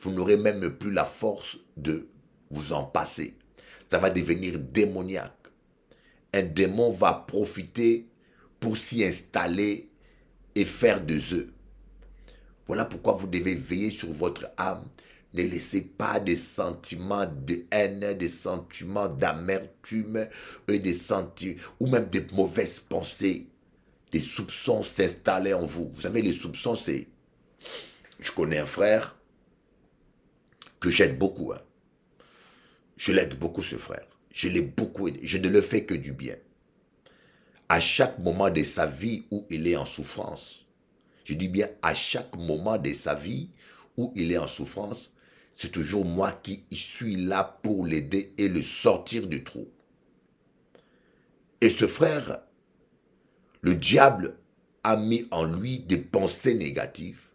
Vous n'aurez même plus la force de vous en passer. Ça va devenir démoniaque. Un démon va profiter pour s'y installer et faire des œufs. Voilà pourquoi vous devez veiller sur votre âme ne laissez pas des sentiments de haine, des sentiments d'amertume, des ou même des mauvaises pensées, des soupçons s'installer en vous. Vous savez, les soupçons, c'est... Je connais un frère que j'aide beaucoup. Hein. Je l'aide beaucoup, ce frère. Je l'ai beaucoup aidé. Je ne le fais que du bien. À chaque moment de sa vie où il est en souffrance, je dis bien à chaque moment de sa vie où il est en souffrance, c'est toujours moi qui suis là pour l'aider et le sortir du trou. Et ce frère, le diable a mis en lui des pensées négatives.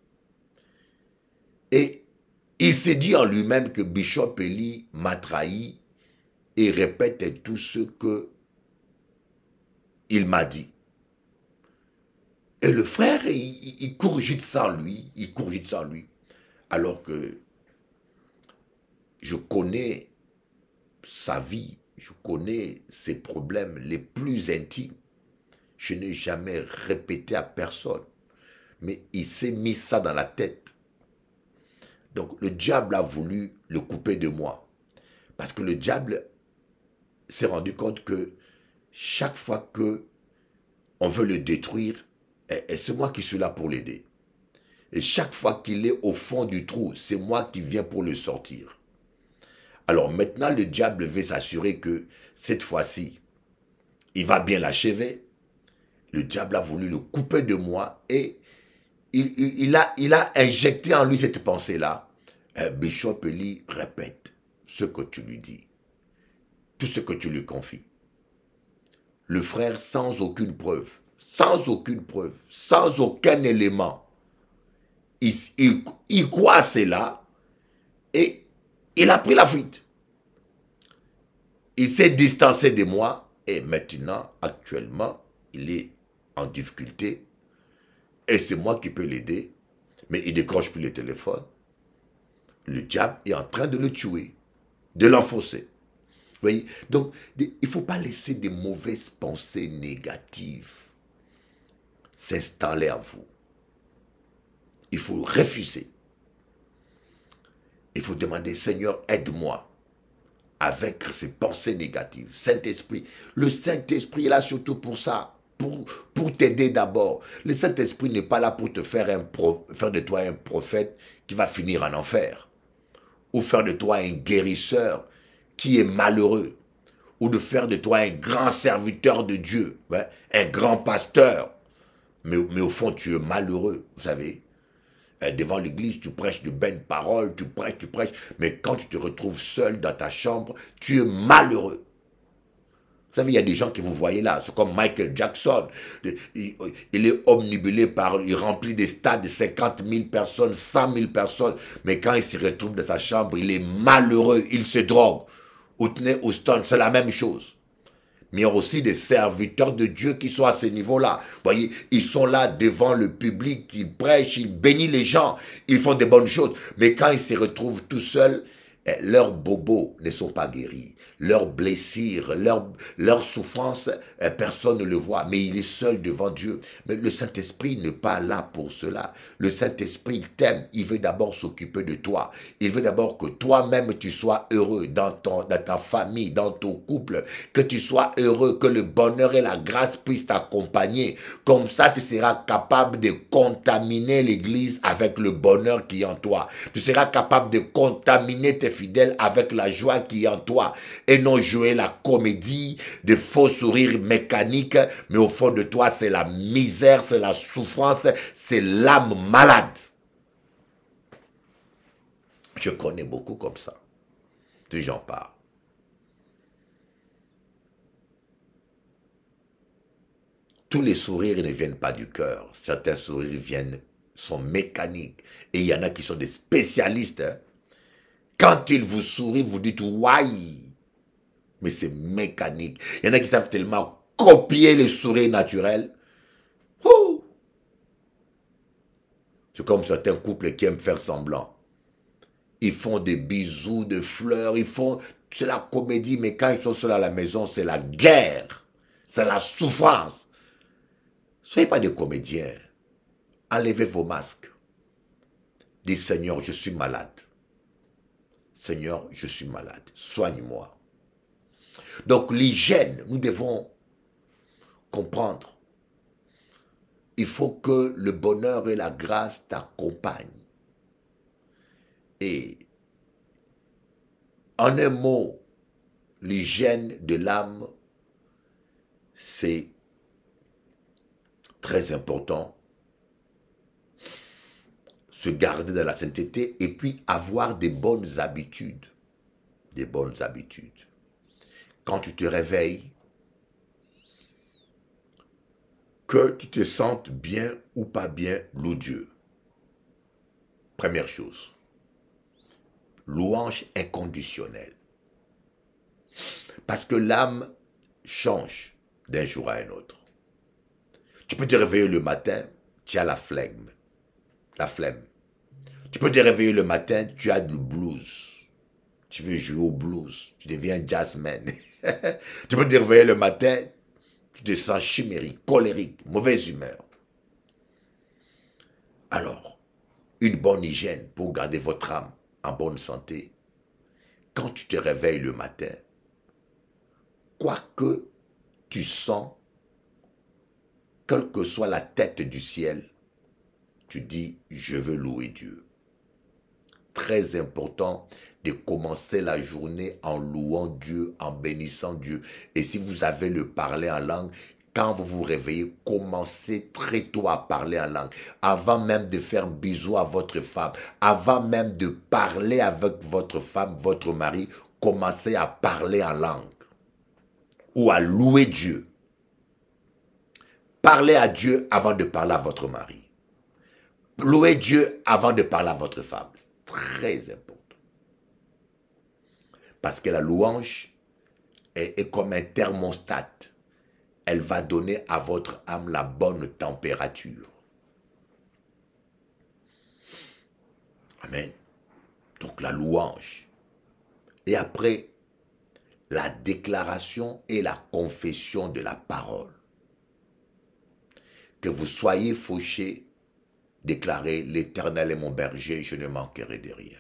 Et il s'est dit en lui-même que Bishop Eli m'a trahi et répétait tout ce que il m'a dit. Et le frère, il, courgit sans lui, il sans lui. Alors que je connais sa vie, je connais ses problèmes les plus intimes. Je n'ai jamais répété à personne. Mais il s'est mis ça dans la tête. Donc le diable a voulu le couper de moi. Parce que le diable s'est rendu compte que chaque fois que on veut le détruire, c'est moi qui suis là pour l'aider. Et chaque fois qu'il est au fond du trou, c'est moi qui viens pour le sortir. Alors maintenant, le diable veut s'assurer que cette fois-ci, il va bien l'achever. Le diable a voulu le couper de moi et il, a, il a, injecté en lui cette pensée-là. Bishop lui répète ce que tu lui dis, tout ce que tu lui confies. Le frère, sans aucune preuve, sans aucune preuve, sans aucun élément, il, il croit cela et il a pris la fuite. Il s'est distancé de moi et maintenant, actuellement, il est en difficulté. Et c'est moi qui peux l'aider. Mais il décroche plus le téléphone. Le diable est en train de le tuer, de l'enfoncer. voyez Donc, il ne faut pas laisser des mauvaises pensées négatives s'installer à vous. Il faut refuser. Il faut demander, Seigneur, aide-moi avec ces pensées négatives. Saint-Esprit, le Saint-Esprit est là surtout pour ça, pour, pour t'aider d'abord. Le Saint-Esprit n'est pas là pour te faire, un faire de toi un prophète qui va finir en enfer, ou faire de toi un guérisseur qui est malheureux, ou de faire de toi un grand serviteur de Dieu, hein, un grand pasteur. Mais, mais au fond, tu es malheureux, vous savez. Euh, devant l'église, tu prêches de belles paroles, tu prêches, tu prêches, mais quand tu te retrouves seul dans ta chambre, tu es malheureux. Vous savez, il y a des gens que vous voyez là, c'est comme Michael Jackson. Il, est omnibulé par, il remplit des stades de 50 000 personnes, 100 000 personnes, mais quand il se retrouve dans sa chambre, il est malheureux, il se drogue. tenez Houston, c'est la même chose mais il y a aussi des serviteurs de Dieu qui sont à ce niveau-là. Voyez, ils sont là devant le public, ils prêchent, ils bénissent les gens, ils font des bonnes choses. Mais quand ils se retrouvent tout seuls, eh, leurs bobos ne sont pas guéris. Leur blessures, leurs leur souffrance euh, personne ne le voit, mais il est seul devant Dieu. Mais le Saint-Esprit n'est pas là pour cela. Le Saint-Esprit t'aime, il veut d'abord s'occuper de toi. Il veut d'abord que toi-même tu sois heureux dans, ton, dans ta famille, dans ton couple, que tu sois heureux, que le bonheur et la grâce puissent t'accompagner. Comme ça, tu seras capable de contaminer l'Église avec le bonheur qui est en toi. Tu seras capable de contaminer tes fidèles avec la joie qui est en toi et non jouer la comédie de faux sourires mécaniques, mais au fond de toi, c'est la misère, c'est la souffrance, c'est l'âme malade. Je connais beaucoup comme ça. Tu j'en parle. Tous les sourires ne viennent pas du cœur. Certains sourires viennent, sont mécaniques. Et il y en a qui sont des spécialistes. Hein. Quand ils vous sourient, vous dites « Why ?» Mais c'est mécanique. Il y en a qui savent tellement copier les souris naturels. c'est comme certains couples qui aiment faire semblant. Ils font des bisous, des fleurs, ils font... C'est la comédie, mais quand ils sont seuls à la maison, c'est la guerre. C'est la souffrance. Soyez pas des comédiens. Enlevez vos masques. Dis, Seigneur, je suis malade. Seigneur, je suis malade. Soigne-moi. Donc l'hygiène, nous devons comprendre. Il faut que le bonheur et la grâce t'accompagnent. Et en un mot, l'hygiène de l'âme, c'est très important. Se garder dans la sainteté et puis avoir des bonnes habitudes. Des bonnes habitudes quand tu te réveilles, que tu te sentes bien ou pas bien l'odieux. Première chose, louange inconditionnelle. Parce que l'âme change d'un jour à un autre. Tu peux te réveiller le matin, tu as la flemme. La flemme. Tu peux te réveiller le matin, tu as du blues tu veux jouer au blues, tu deviens jazzman. <laughs> tu peux te réveiller le matin, tu te sens chimérique, colérique, mauvaise humeur. Alors, une bonne hygiène pour garder votre âme en bonne santé. Quand tu te réveilles le matin, Quoi que tu sens, quelle que soit la tête du ciel, tu dis, je veux louer Dieu. Très important, de commencer la journée en louant Dieu, en bénissant Dieu. Et si vous avez le parler en langue, quand vous vous réveillez, commencez très tôt à parler en langue. Avant même de faire bisou à votre femme, avant même de parler avec votre femme, votre mari, commencez à parler en langue ou à louer Dieu. Parlez à Dieu avant de parler à votre mari. Louez Dieu avant de parler à votre femme. Très important. Parce que la louange est, comme un thermostat. Elle va donner à votre âme la bonne température. Amen. Donc la louange. Et après, la déclaration et la confession de la parole. Que vous soyez fauché, déclarez l'Éternel est mon berger, je ne manquerai de rien.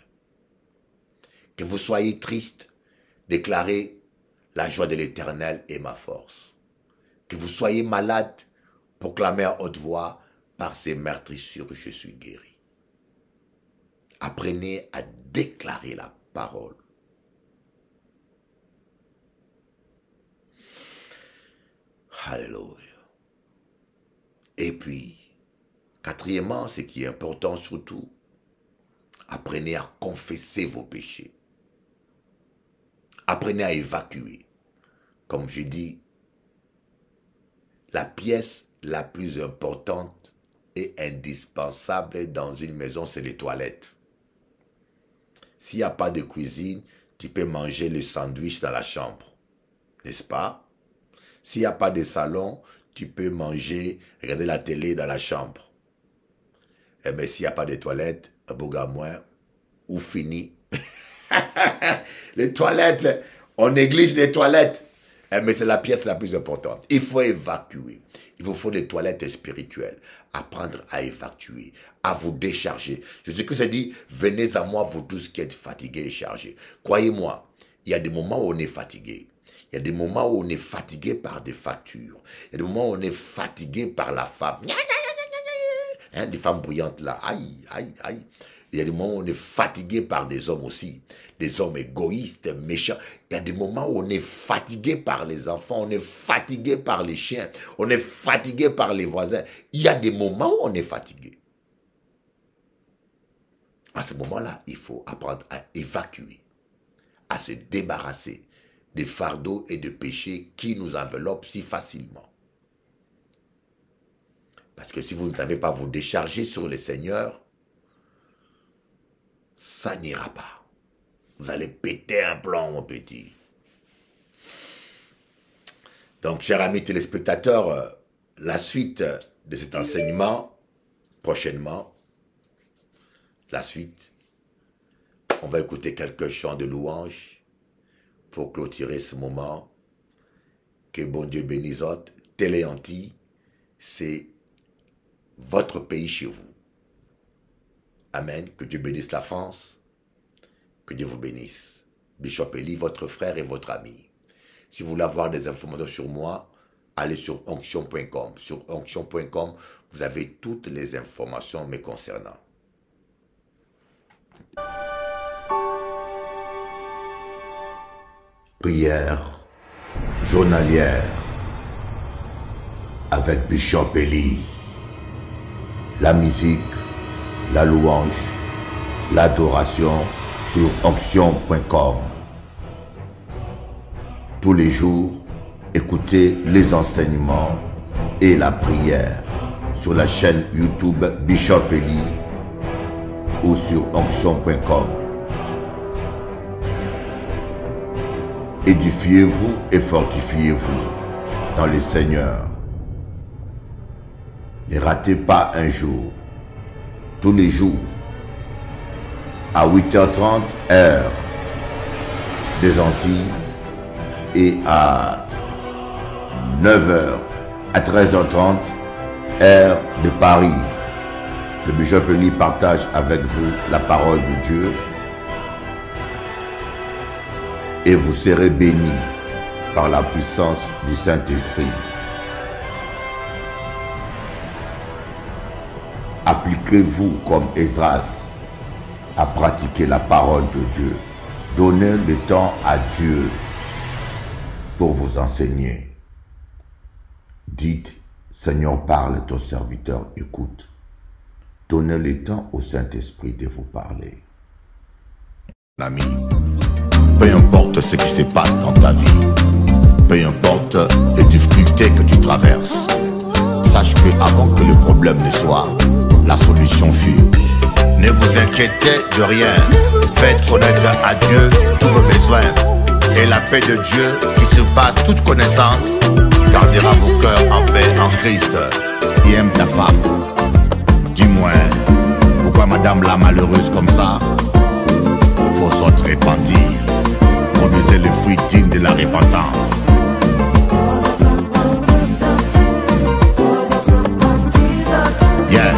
Que vous soyez triste, Déclarer la joie de l'Éternel est ma force. Que vous soyez malade, proclamez à haute voix, par ces meurtrissures je suis guéri. Apprenez à déclarer la parole. Alléluia. Et puis, quatrièmement, ce qui est important surtout, apprenez à confesser vos péchés. Apprenez à évacuer. Comme je dis, la pièce la plus importante et indispensable dans une maison, c'est les toilettes. S'il n'y a pas de cuisine, tu peux manger le sandwich dans la chambre, n'est-ce pas S'il n'y a pas de salon, tu peux manger, regarder la télé dans la chambre. Et eh mais ben, s'il n'y a pas de toilette, beau moins, ou fini <laughs> <laughs> les toilettes, on néglige les toilettes. Eh, mais c'est la pièce la plus importante. Il faut évacuer. Il vous faut des toilettes spirituelles. Apprendre à évacuer, à vous décharger. Je sais que c'est dit, venez à moi, vous tous qui êtes fatigués et chargés. Croyez-moi, il y a des moments où on est fatigué. Il y a des moments où on est fatigué par des factures. Il y a des moments où on est fatigué par la femme. Hein, des femmes bruyantes là. Aïe, aïe, aïe. Il y a des moments où on est fatigué par des hommes aussi. Des hommes égoïstes, méchants. Il y a des moments où on est fatigué par les enfants, on est fatigué par les chiens, on est fatigué par les voisins. Il y a des moments où on est fatigué. À ce moment-là, il faut apprendre à évacuer, à se débarrasser des fardeaux et des péchés qui nous enveloppent si facilement. Parce que si vous ne savez pas vous décharger sur le Seigneur, ça n'ira pas. Vous allez péter un plan, mon petit. Donc, chers amis téléspectateurs, euh, la suite de cet enseignement, prochainement, la suite, on va écouter quelques chants de louange pour clôturer ce moment. Que bon Dieu bénisse Téléanti, c'est votre pays chez vous. Amen. Que Dieu bénisse la France. Que Dieu vous bénisse. Bishop Eli, votre frère et votre ami. Si vous voulez avoir des informations sur moi, allez sur onction.com. Sur onction.com, vous avez toutes les informations me concernant. Prière journalière avec Bishop Eli. La musique la louange, l'adoration sur onction.com. Tous les jours, écoutez les enseignements et la prière sur la chaîne YouTube Bishop Eli ou sur onction.com. Édifiez-vous et fortifiez-vous dans le Seigneur. Ne ratez pas un jour tous les jours à 8h30 heure des Antilles et à 9h à 13h30 heure de Paris. Le bishop partage avec vous la parole de Dieu et vous serez bénis par la puissance du Saint-Esprit. Appliquez-vous comme Esras à pratiquer la parole de Dieu. Donnez le temps à Dieu pour vous enseigner. Dites, Seigneur, parle, ton serviteur écoute. Donnez le temps au Saint-Esprit de vous parler. L'ami, peu importe ce qui se passe dans ta vie, peu importe les difficultés que tu traverses, sache que avant que le problème ne soit, la solution fut Ne vous inquiétez de rien, faites connaître à Dieu tous vos besoins et la paix de Dieu qui surpasse toute connaissance gardera vos cœurs en paix en Christ qui aime ta femme. Du moins pourquoi madame la malheureuse comme ça Faut autres repentir, produisez le fruit digne de la repentance. Yeah.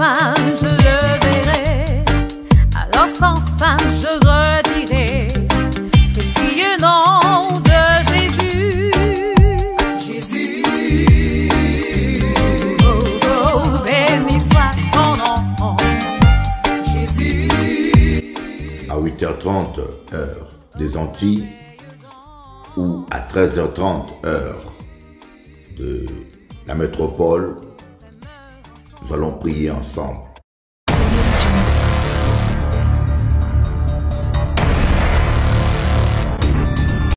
enfin je le verrai, alors sans fin je redirai le nom de Jésus. Jésus, oh, béni soit son nom. Jésus. À 8h30 heure des Antilles ou à 13h30 heure de la métropole nous allons prier ensemble.